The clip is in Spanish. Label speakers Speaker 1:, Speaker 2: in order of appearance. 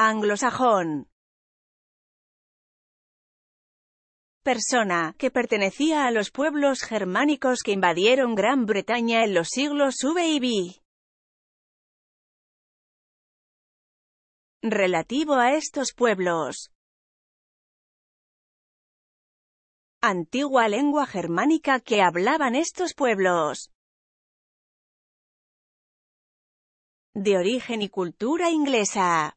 Speaker 1: anglosajón. persona, que pertenecía a los pueblos germánicos que invadieron Gran Bretaña en los siglos V y V. Relativo a estos pueblos. Antigua lengua germánica que hablaban estos pueblos. De origen y cultura
Speaker 2: inglesa.